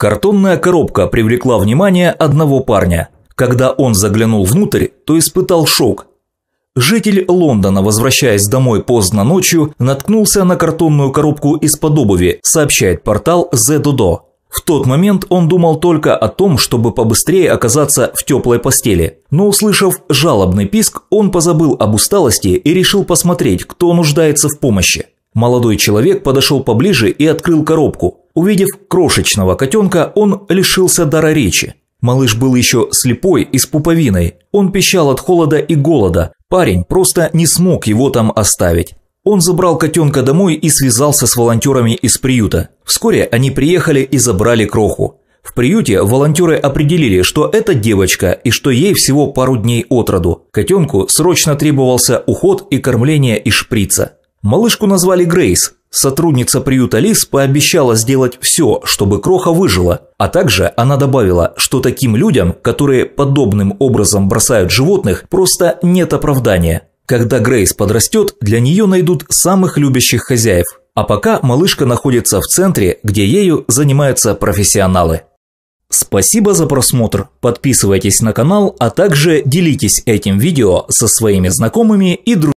Картонная коробка привлекла внимание одного парня. Когда он заглянул внутрь, то испытал шок. Житель Лондона, возвращаясь домой поздно ночью, наткнулся на картонную коробку из-под обуви, сообщает портал ZDodo. В тот момент он думал только о том, чтобы побыстрее оказаться в теплой постели. Но услышав жалобный писк, он позабыл об усталости и решил посмотреть, кто нуждается в помощи. Молодой человек подошел поближе и открыл коробку. Увидев крошечного котенка, он лишился дара речи. Малыш был еще слепой и с пуповиной. Он пищал от холода и голода. Парень просто не смог его там оставить. Он забрал котенка домой и связался с волонтерами из приюта. Вскоре они приехали и забрали кроху. В приюте волонтеры определили, что это девочка и что ей всего пару дней от роду. Котенку срочно требовался уход и кормление и шприца. Малышку назвали Грейс, Сотрудница приюта Лис пообещала сделать все, чтобы Кроха выжила, а также она добавила, что таким людям, которые подобным образом бросают животных, просто нет оправдания. Когда Грейс подрастет, для нее найдут самых любящих хозяев. А пока малышка находится в центре, где ею занимаются профессионалы. Спасибо за просмотр, подписывайтесь на канал, а также делитесь этим видео со своими знакомыми и друзьями.